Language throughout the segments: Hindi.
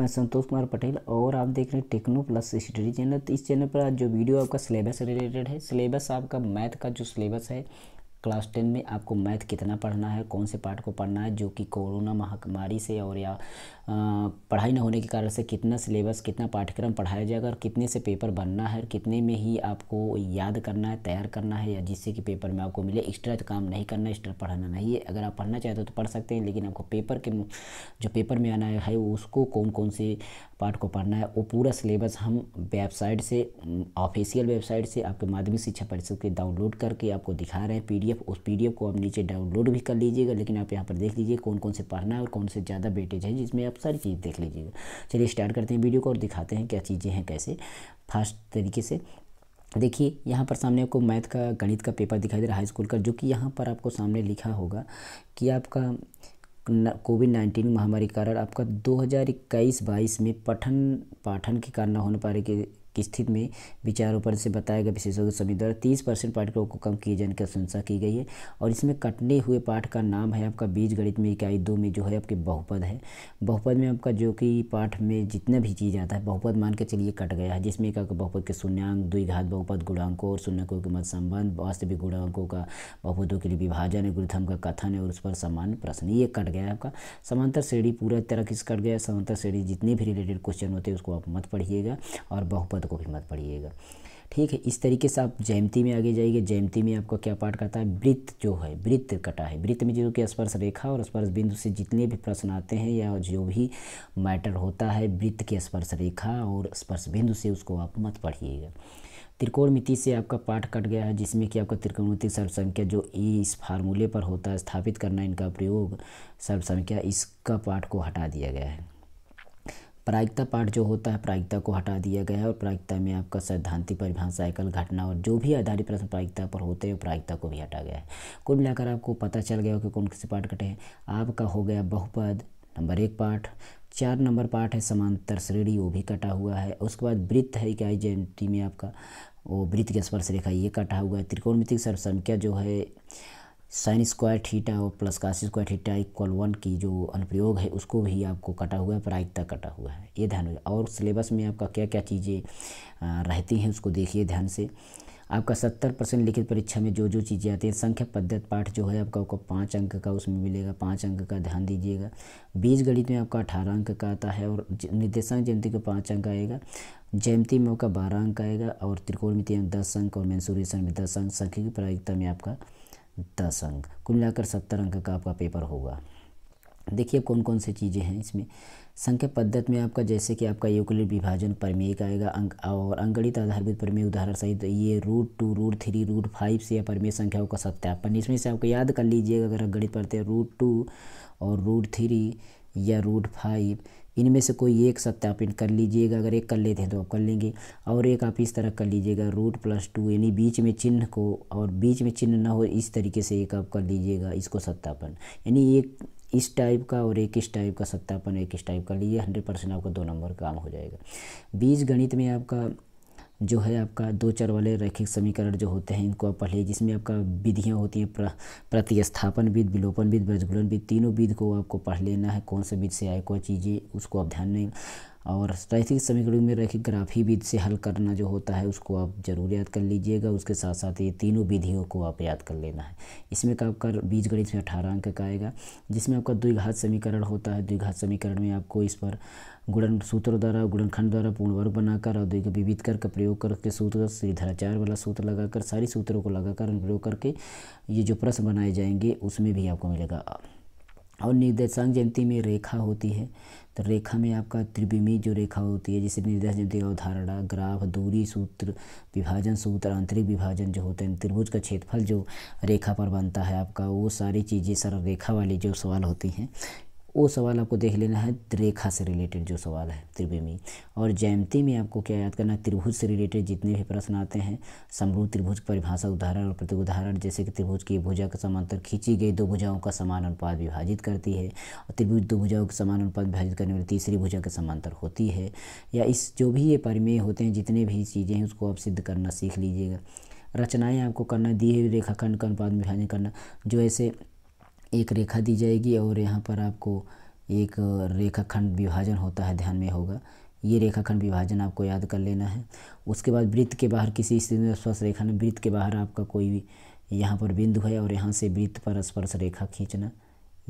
मैं संतोष कुमार पटेल और आप देख रहे हैं टेक्नो प्लस स्टडी चैनल तो इस चैनल पर आज जो वीडियो आपका सिलेबस रिलेटेड है सिलेबस आपका मैथ का जो सिलेबस है क्लास टेन में आपको मैथ कितना पढ़ना है कौन से पार्ट को पढ़ना है जो कि कोरोना महामारी से और या पढ़ाई ना होने के कारण से कितना सिलेबस कितना पाठ्यक्रम पढ़ाया जाएगा और कितने से पेपर बनना है और कितने में ही आपको याद करना है तैयार करना है या जिससे कि पेपर में आपको मिले एक्स्ट्रा तो काम नहीं करना एक्स्ट्रा पढ़ाना नहीं है अगर आप पढ़ना चाहते हो तो पढ़ सकते हैं लेकिन आपको पेपर के जो पेपर में आना है उसको कौन कौन से पार्ट को पढ़ना है वो पूरा सिलेबस हम वेबसाइट से ऑफिशियल वेबसाइट से आपके माध्यमिक शिक्षा परिषद के डाउनलोड करके आपको दिखा रहे हैं पीडीएफ उस पीडीएफ को आप नीचे डाउनलोड भी कर लीजिएगा लेकिन आप यहाँ पर देख लीजिए कौन कौन से पढ़ना है और कौन से ज़्यादा वेटेज है जिसमें आप आप सारी चीज़ देख लीजिएगा चलिए स्टार्ट करते हैं वीडियो को और दिखाते हैं क्या चीज़ें हैं कैसे फास्ट तरीके से देखिए यहाँ पर सामने आपको मैथ का गणित का पेपर दिखाई दे रहा है हाई स्कूल का जो कि यहाँ पर आपको सामने लिखा होगा कि आपका कोविड नाइन्टीन महामारी के कारण आपका 2021-22 में पठन पाठन के कारण न होने पा रहे की स्थिति में विचार ऊपर से बताया गया विशेषज्ञ समिति द्वारा तीस परसेंट पाठकों को कम किए जाने की अनुशंसा की गई है और इसमें कटने हुए पाठ का नाम है आपका बीज गणित में इकाई दो में जो है आपके बहुपद है बहुपद में आपका जो कि पाठ में जितना भी चीज़ आता है बहुपद मान के चलिए कट गया है जिसमें एक बहुपद के शून्यंक द्विघात बहुपद गुणांकों और शून्यकों के मत संबंध वास्तविक गुणांकों का बहुपदों के लिए विभाजन है गुरुधम का कथन है और उस पर सामान्य प्रश्न ये कट गया है आपका समांतर श्रेणी पूरा तरह किस कट गया समांतर श्रेणी जितने भी रिलेटेड क्वेश्चन होते हैं उसको आप मत पढ़िएगा और बहुपद पाठ तो को भी मत पढ़िएगा ठीक है इस तरीके से आप जयंती में आगे जाइएगा जयंती में आपका क्या पाठ करता है वृत्त जो है वृत्त कटा है वृत्त में जो कि स्पर्श रेखा और स्पर्श बिंदु से जितने भी प्रश्न आते हैं या जो भी मैटर होता है वृत्त के स्पर्श रेखा और स्पर्श बिंदु से उसको आप मत पढ़िएगा त्रिकोण मिति से आपका पाठ कट गया है जिसमें कि आपका त्रिकोणमिति सर्वसंख्या जो ई इस फार्मूले पर होता है स्थापित करना इनका प्रयोग सर्वसंख्या इसका पाठ को हटा दिया गया है प्रायिकता पाठ जो होता है प्रायिकता को हटा दिया गया है और प्रायिकता में आपका सैद्धांतिक परिभाषा एकल घटना और जो भी आधारित प्रश्न प्रायिकता पर होते हैं प्रायिकता को भी हटा गया है कुल मिलाकर आपको पता चल गया हो कि कौन से पाठ कटे हैं आपका हो गया बहुपद नंबर एक पाठ चार नंबर पाठ है समांतर श्रेणी वो भी कटा हुआ है उसके बाद वृत्त है इकाई जेंटी में आपका वो वृत्त की स्पर्श रेखा ये कटा हुआ है त्रिकोणमितिक सर्वसंख्या जो है साइन स्क्वायर थीटा और plus cos square theta equal one की जो अनुप्रयोग है उसको भी आपको कटा हुआ है प्रायिकता कटा हुआ है ये ध्यान और सिलेबस में आपका क्या क्या चीज़ें रहती हैं उसको देखिए ध्यान से आपका सत्तर परसेंट लिखित परीक्षा में जो जो चीज़ें आती हैं संख्या पद्धत पाठ जो है आपका आपको पाँच अंक का उसमें मिलेगा पाँच अंक का ध्यान दीजिएगा बीज गणित में आपका अठारह अंक का आता है और निर्देशांक जयंती का पाँच अंक आएगा जयंती में आपका बारह अंक आएगा और त्रिकोणमिति में दस अंक और मैंसूरेशन में दस अंक संख्या की प्रायिकता में आपका दस अंक कुल मिलाकर सत्तर अंक का आपका पेपर होगा देखिए कौन कौन सी चीज़ें हैं इसमें संख्या पद्धति में आपका जैसे कि आपका यूक्लिड विभाजन परमेय का आएगा अंक और अंगणित आधारभूत प्रमेय उदाहरण सहित तो ये root two root three root five से या प्रमेय संख्याओं का सत्यापन इसमें से आपको याद कर लीजिएगा अगर गणित पढ़ते हैं रूट टू और रूट थ्री या रूट फाइव इनमें से कोई एक सत्यापित कर लीजिएगा अगर एक कर लेते हैं तो आप कर लेंगे और एक आप इस तरह कर लीजिएगा रूट प्लस टू यानी बीच में चिन्ह को और बीच में चिन्ह ना हो इस तरीके से एक आप कर लीजिएगा इसको सत्यापन यानी एक इस टाइप का और एक इस टाइप का सत्यापन एक इस टाइप का लीजिए हंड्रेड परसेंट आपका दो नंबर काम हो जाएगा बीज गणित में आपका जो है आपका दो चर वाले रैखिक समीकरण जो होते हैं इनको आप पढ़ लीजिए जिसमें आपका विधियाँ होती हैं प्रतिस्थापन विध विलोपन विध ब्रजगुलन विध तीनों विध को आपको पढ़ लेना है कौन से विध से आए कौन चीज़ें उसको आप ध्यान में और रैखिक समीकरण में रैखिक ग्राफी विधि से हल करना जो होता है उसको आप जरूर याद कर लीजिएगा उसके साथ साथ ये तीनों विधियों को आप याद कर लेना है इसमें का आपका बीज गणित में अठारह अंक का आएगा जिसमें आपका द्विघात समीकरण होता है द्विघात समीकरण में आपको इस पर गुणन सूत्र द्वारा गुणनखंड द्वारा पूर्ण वर्ग बनाकर और द्विघ विविध कर का प्रयोग करके सूत्र श्रीधराचार वाला सूत्र लगाकर सारी सूत्रों को लगाकर प्रयोग करके ये जो प्रश्न बनाए जाएंगे उसमें भी आपको मिलेगा और निर्देशांक जयंती में रेखा होती है तो रेखा में आपका त्रिविमी जो रेखा होती है जैसे निर्देश जयंती अवधारणा ग्राफ दूरी सूत्र विभाजन सूत्र आंतरिक विभाजन जो होते हैं त्रिभुज का क्षेत्रफल जो रेखा पर बनता है आपका वो सारी चीज़ें सर रेखा वाली जो सवाल होती हैं वो सवाल आपको देख लेना है रेखा से रिलेटेड जो सवाल है त्रिभुज में और जयंती में आपको क्या याद करना है त्रिभुज से रिलेटेड जितने भी प्रश्न आते हैं समरूप त्रिभुज परिभाषा उदाहरण और प्रति उदाहरण जैसे कि त्रिभुज की भुजा का समांतर खींची गई दो भुजाओं का समान अनुपात विभाजित करती है और त्रिभुज दो भुजाओं के समान अनुपात विभाजित करने वाली तीसरी भुजा के समांतर होती है या इस जो भी ये परिमेय होते हैं जितने भी चीज़ें हैं उसको आप सिद्ध करना सीख लीजिएगा रचनाएँ आपको करना दिए रेखाखंड का अनुपात विभाजन करना जो ऐसे एक रेखा दी जाएगी और यहाँ पर आपको एक रेखाखंड विभाजन होता है ध्यान में होगा ये रेखाखंड विभाजन आपको याद कर लेना है उसके बाद वृत्त के बाहर किसी स्थिति में स्पर्श रेखा ने वृत्त के बाहर आपका कोई भी यहाँ पर बिंदु है और यहाँ से वृत्त पर स्पर्श रेखा खींचना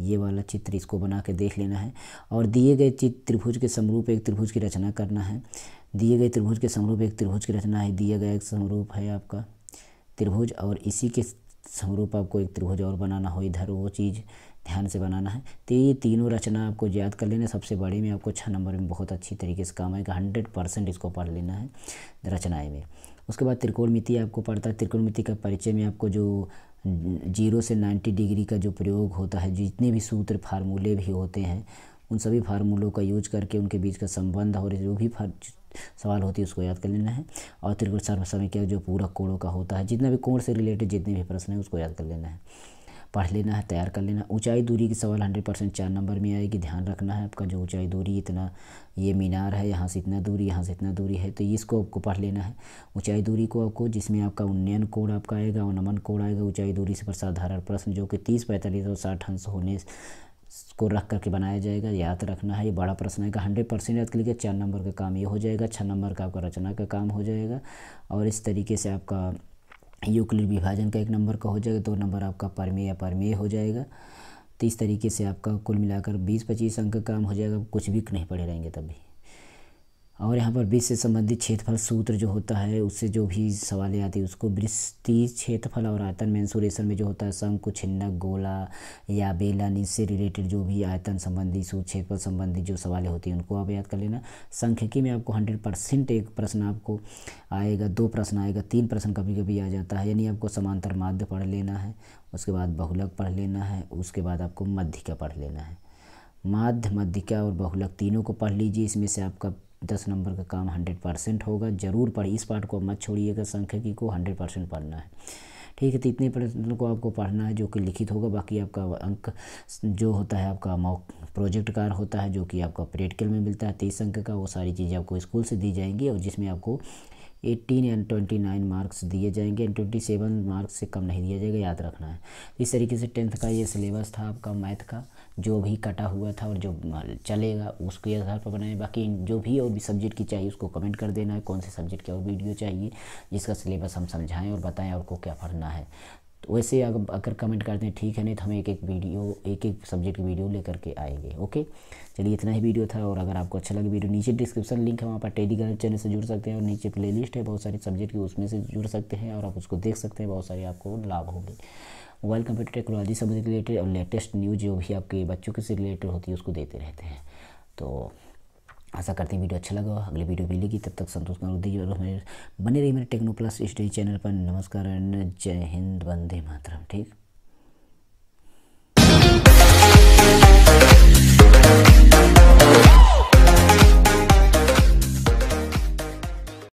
ये वाला चित्र इसको बना के देख लेना है और दिए गए चित्र त्रिभुज के समरूप एक त्रिभुज की रचना करना है दिए गए त्रिभुज के समरूप एक त्रिभुज की रचना है दिया गया एक समरूप है आपका त्रिभुज और इसी के समरूप आपको एक त्रिभुज और बनाना हो इधर वो चीज़ ध्यान से बनाना है तो ये तीनों रचना आपको याद कर लेना सबसे बड़े में आपको छः नंबर में बहुत अच्छी तरीके से काम आएगा हंड्रेड परसेंट इसको पढ़ लेना है रचनाएँ में उसके बाद त्रिकोणमिति आपको पढ़ता है त्रिकोणमिति का परिचय में आपको जो जीरो से नाइन्टी डिग्री का जो प्रयोग होता है जितने भी सूत्र फार्मूले भी होते हैं उन सभी फार्मूलों का यूज करके उनके बीच का संबंध और जो भी सवाल होती है उसको याद कर लेना है और त्रिकोण सर्वसमिक जो पूरा कोणों का होता है जितना भी कोण से रिलेटेड जितने भी प्रश्न हैं उसको याद कर लेना है पढ़ लेना है तैयार कर लेना ऊंचाई दूरी की सवाल हंड्रेड परसेंट चार नंबर में आएगी ध्यान रखना है आपका जो ऊंचाई दूरी इतना ये मीनार है यहाँ से इतना दूरी यहाँ से इतना दूरी है तो इसको आपको पढ़ लेना है ऊंचाई दूरी को आपको जिसमें आपका उन्नयन कोड आपका आएगा और नमन कोड आएगा ऊंचाई दूरी से पर साधारण प्रश्न जो कि तीस पैंतालीस और साठ अंश होने को रख करके बनाया जाएगा याद रखना है ये बड़ा प्रश्न है हंड्रेड परसेंट याद कर चार नंबर का काम ये हो जाएगा छः नंबर का आपका रचना का काम हो जाएगा और इस तरीके से आपका यूक्लिड विभाजन का एक नंबर का हो जाएगा दो नंबर आपका परमे या परमे हो जाएगा तो इस तरीके से आपका कुल मिलाकर बीस पच्चीस अंक का काम हो जाएगा कुछ भी नहीं पढ़े रहेंगे तभी और यहाँ पर वृक्ष से संबंधित क्षेत्रफल सूत्र जो होता है उससे जो भी सवालें आती है उसको वृष्टि क्षेत्रफल और आयतन मैंसुरेशन में जो होता है शंकु छिन्नक गोला या बेलन इससे रिलेटेड जो भी आयतन संबंधी सूत्र क्षेत्रफल संबंधी जो सवालें होती हैं उनको आप याद कर लेना संख्यकी में आपको हंड्रेड परसेंट एक प्रश्न आपको आएगा दो प्रश्न आएगा तीन प्रश्न कभी कभी आ जाता है यानी आपको समांतर माध्य पढ़ लेना है उसके बाद बहुलक पढ़ लेना है उसके बाद आपको मध्य का पढ़ लेना है माध्य मध्यिका और बहुलक तीनों को पढ़ लीजिए इसमें से आपका दस नंबर का काम हंड्रेड परसेंट होगा ज़रूर पढ़ इस पार्ट को मत छोड़िएगा संख्यकी को हंड्रेड परसेंट पढ़ना है ठीक है तो इतने प्रश्न को आपको पढ़ना है जो कि लिखित होगा बाकी आपका अंक जो होता है आपका मॉक प्रोजेक्ट कार होता है जो कि आपका प्रैक्टिकल में मिलता है तेईस तो अंक का वो सारी चीज़ें आपको स्कूल से दी जाएंगी और जिसमें आपको eighteen and twenty nine marks दिए जाएंगे एंड ट्वेंटी सेवन मार्क्स से कम नहीं दिया जाएगा याद रखना है इस तरीके से टेंथ का ये सिलेबस था आपका मैथ का जो भी कटा हुआ था और जो चलेगा उसके आधार पर बनाएं बाकी जो भी और भी सब्जेक्ट की चाहिए उसको कमेंट कर देना है कौन से सब्जेक्ट की और वीडियो चाहिए जिसका सिलेबस हम समझाएं और बताएं को क्या पढ़ना है तो वैसे अगर अगर कमेंट करते हैं ठीक है नहीं तो हम एक एक वीडियो एक एक सब्जेक्ट की वीडियो लेकर के आएंगे ओके चलिए इतना ही वीडियो था और अगर आपको अच्छा लगे वीडियो नीचे डिस्क्रिप्शन लिंक है वहाँ पर टेलीग्राम चैनल से जुड़ सकते हैं और नीचे प्लेलिस्ट है बहुत सारे सब्जेक्ट की उसमें से जुड़ सकते हैं और आप उसको देख सकते हैं बहुत सारे आपको लाभ होंगे मोबाइल कंप्यूटर टेक्नोलॉजी से रिलेटेड और लेटेस्ट न्यूज़ जो भी आपके बच्चों के से रिलेटेड होती है उसको देते रहते हैं तो आशा करते हैं वीडियो अच्छा लगा अगली वीडियो मिलेगी तब तक संतोष नारू दीजिए और हमें बने रही मेरे टेक्नो प्लस स्टडी चैनल पर नमस्कार जय हिंद वंदे मातरम ठीक